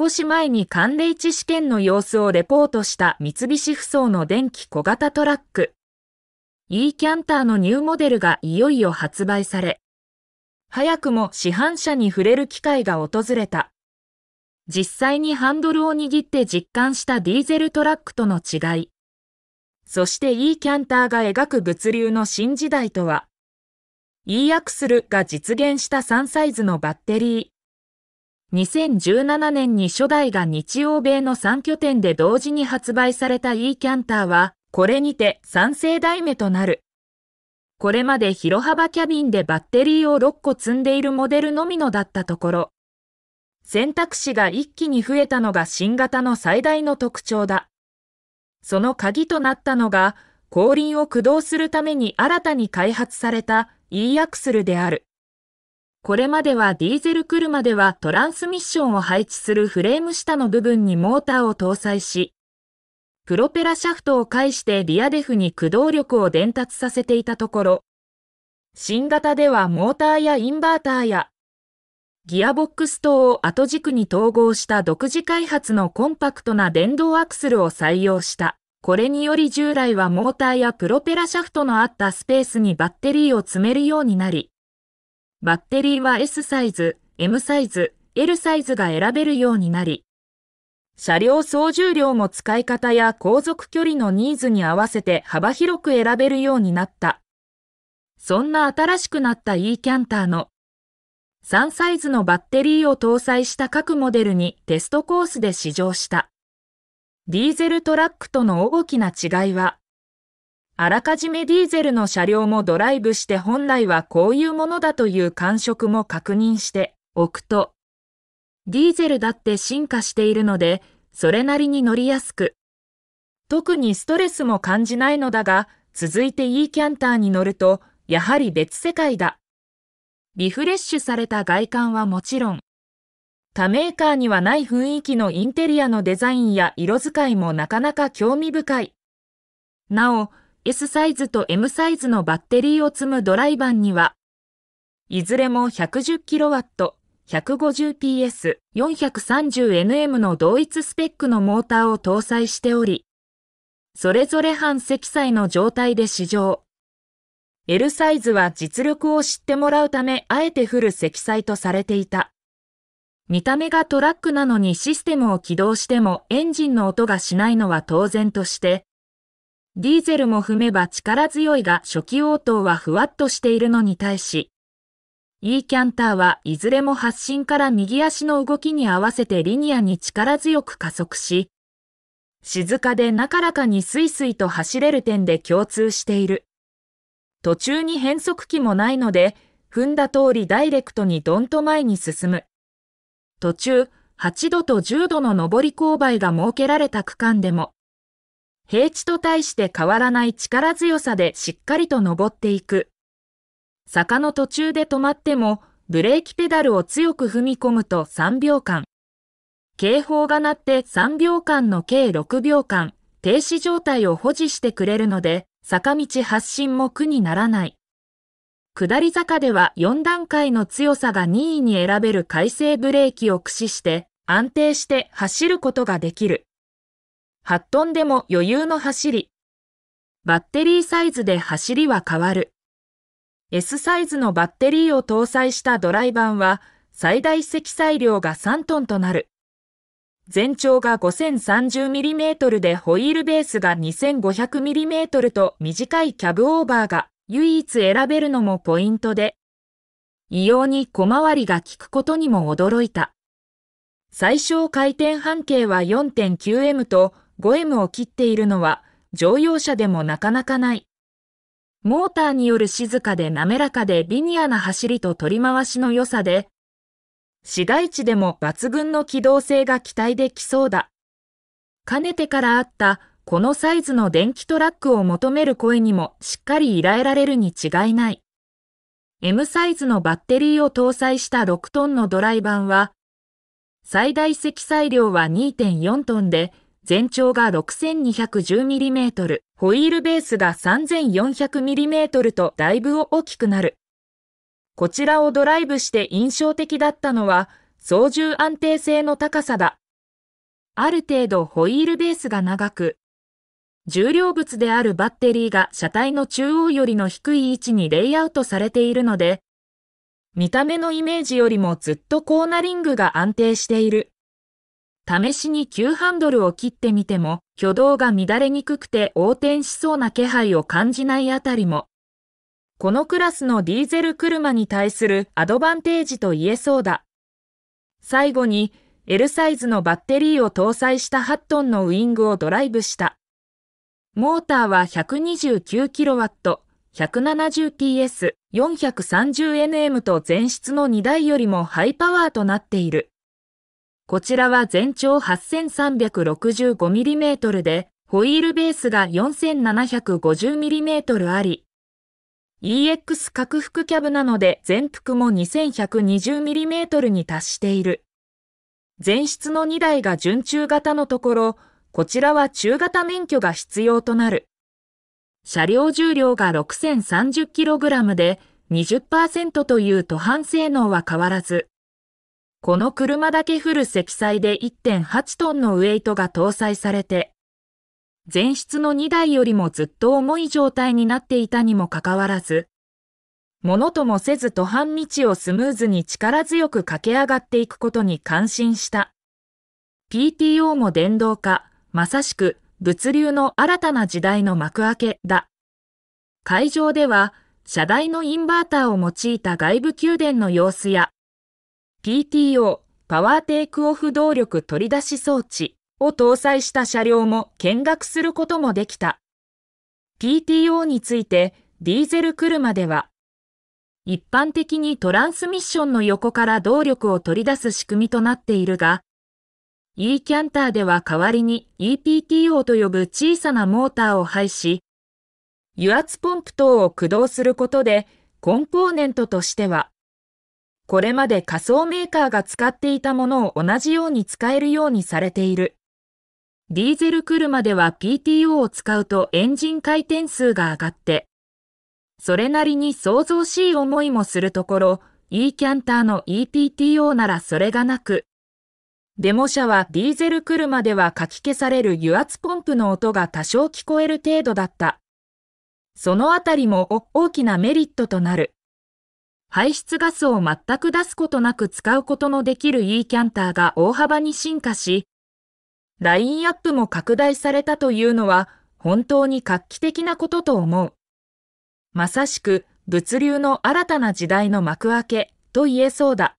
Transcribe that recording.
少し前に寒冷地試験の様子をレポートした三菱ふそうの電気小型トラック。e キャンターのニューモデルがいよいよ発売され、早くも市販車に触れる機会が訪れた。実際にハンドルを握って実感したディーゼルトラックとの違い。そして E キャンターが描く物流の新時代とは、E アクスルが実現した3サイズのバッテリー。2017年に初代が日欧米の3拠点で同時に発売された E キャンターは、これにて3世代目となる。これまで広幅キャビンでバッテリーを6個積んでいるモデルのみのだったところ、選択肢が一気に増えたのが新型の最大の特徴だ。その鍵となったのが、後輪を駆動するために新たに開発された E アクスルである。これまではディーゼル車ではトランスミッションを配置するフレーム下の部分にモーターを搭載し、プロペラシャフトを介してリアデフに駆動力を伝達させていたところ、新型ではモーターやインバーターやギアボックス等を後軸に統合した独自開発のコンパクトな電動アクセルを採用した。これにより従来はモーターやプロペラシャフトのあったスペースにバッテリーを積めるようになり、バッテリーは S サイズ、M サイズ、L サイズが選べるようになり、車両総重量も使い方や航続距離のニーズに合わせて幅広く選べるようになった。そんな新しくなった e キャンターの3サイズのバッテリーを搭載した各モデルにテストコースで試乗した。ディーゼルトラックとの大きな違いは、あらかじめディーゼルの車両もドライブして本来はこういうものだという感触も確認しておくと、ディーゼルだって進化しているので、それなりに乗りやすく、特にストレスも感じないのだが、続いて E キャンターに乗ると、やはり別世界だ。リフレッシュされた外観はもちろん、他メーカーにはない雰囲気のインテリアのデザインや色使いもなかなか興味深い。なお、S サイズと M サイズのバッテリーを積むドライバンには、いずれも 110kW、150PS、430nm の同一スペックのモーターを搭載しており、それぞれ半積載の状態で試乗。L サイズは実力を知ってもらうため、あえてフル積載とされていた。見た目がトラックなのにシステムを起動してもエンジンの音がしないのは当然として、ディーゼルも踏めば力強いが初期応答はふわっとしているのに対し、E キャンターはいずれも発進から右足の動きに合わせてリニアに力強く加速し、静かでなかなかにスイスイと走れる点で共通している。途中に変速機もないので、踏んだ通りダイレクトにどんと前に進む。途中、8度と10度の上り勾配が設けられた区間でも、平地と対して変わらない力強さでしっかりと登っていく。坂の途中で止まっても、ブレーキペダルを強く踏み込むと3秒間。警報が鳴って3秒間の計6秒間、停止状態を保持してくれるので、坂道発進も苦にならない。下り坂では4段階の強さが2位に選べる改正ブレーキを駆使して、安定して走ることができる。8トンでも余裕の走り。バッテリーサイズで走りは変わる。S サイズのバッテリーを搭載したドライバンは最大積載量が3トンとなる。全長が 5030mm でホイールベースが 2500mm と短いキャブオーバーが唯一選べるのもポイントで、異様に小回りが効くことにも驚いた。最小回転半径は 4.9M と 5M を切っているのは乗用車でもなかなかない。モーターによる静かで滑らかでリニアな走りと取り回しの良さで、市街地でも抜群の機動性が期待できそうだ。かねてからあったこのサイズの電気トラックを求める声にもしっかり依頼られるに違いない。M サイズのバッテリーを搭載した6トンのドライバンは、最大積載量は2.4トンで全長が 6210mm、ホイールベースが 3400mm とだいぶ大きくなる。こちらをドライブして印象的だったのは、操縦安定性の高さだ。ある程度ホイールベースが長く、重量物であるバッテリーが車体の中央よりの低い位置にレイアウトされているので、見た目のイメージよりもずっとコーナリングが安定している。試しに急ハンドルを切ってみても、挙動が乱れにくくて横転しそうな気配を感じないあたりも。このクラスのディーゼル車に対するアドバンテージと言えそうだ。最後に、L サイズのバッテリーを搭載した8トンのウィングをドライブした。モーターは 129kW、170PS、430nm と前室の2台よりもハイパワーとなっている。こちらは全長 8365mm で、ホイールベースが 4750mm あり、EX 拡幅キャブなので全幅も 2120mm に達している。前室の2台が準中型のところ、こちらは中型免許が必要となる。車両重量が 6030kg で20%という途半性能は変わらず、この車だけフル積載で1.8トンのウェイトが搭載されて、前室の2台よりもずっと重い状態になっていたにもかかわらず、ものともせず途半道をスムーズに力強く駆け上がっていくことに感心した。PTO も電動化、まさしく物流の新たな時代の幕開けだ。会場では、車台のインバーターを用いた外部給電の様子や、PTO パワーテイクオフ動力取り出し装置を搭載した車両も見学することもできた。PTO についてディーゼル車では一般的にトランスミッションの横から動力を取り出す仕組みとなっているが E キャンターでは代わりに EPTO と呼ぶ小さなモーターを配し油圧ポンプ等を駆動することでコンポーネントとしてはこれまで仮想メーカーが使っていたものを同じように使えるようにされている。ディーゼル車では PTO を使うとエンジン回転数が上がって、それなりに想像しい思いもするところ、E キャンターの EPTO ならそれがなく、デモ車はディーゼル車ではかき消される油圧ポンプの音が多少聞こえる程度だった。そのあたりも大きなメリットとなる。排出ガスを全く出すことなく使うことのできる e キャンターが大幅に進化し、ラインアップも拡大されたというのは本当に画期的なことと思う。まさしく物流の新たな時代の幕開けと言えそうだ。